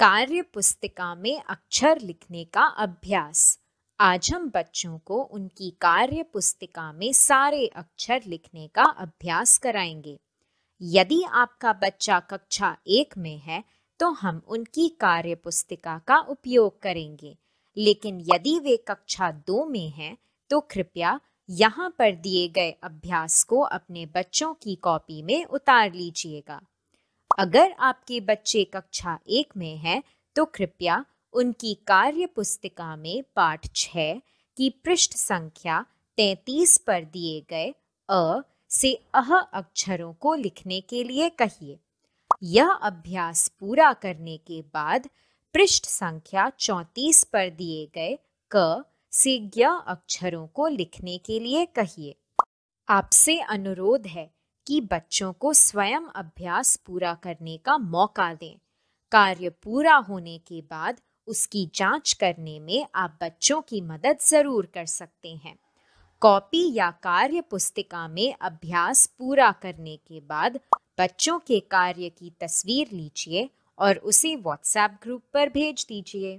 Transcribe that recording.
कार्य पुस्तिका में अक्षर लिखने का अभ्यास आज हम बच्चों को उनकी कार्य पुस्तिका में सारे अक्षर लिखने का अभ्यास कराएंगे यदि आपका बच्चा कक्षा एक में है तो हम उनकी कार्य पुस्तिका का उपयोग करेंगे लेकिन यदि वे कक्षा दो में हैं तो कृपया यहाँ पर दिए गए अभ्यास को अपने बच्चों की कॉपी में उतार लीजिएगा अगर आपके बच्चे कक्षा एक में हैं तो कृपया उनकी कार्य पुस्तिका में पाठ छ की पृष्ठ संख्या तैतीस पर दिए गए अ से अह अक्षरों को लिखने के लिए कहिए यह अभ्यास पूरा करने के बाद पृष्ठ संख्या चौंतीस पर दिए गए क से ज्ञ अक्षरों को लिखने के लिए कहिए आपसे अनुरोध है कि बच्चों को स्वयं अभ्यास पूरा करने का मौका दें कार्य पूरा होने के बाद उसकी जांच करने में आप बच्चों की मदद ज़रूर कर सकते हैं कॉपी या कार्य पुस्तिका में अभ्यास पूरा करने के बाद बच्चों के कार्य की तस्वीर लीजिए और उसे व्हाट्सएप ग्रुप पर भेज दीजिए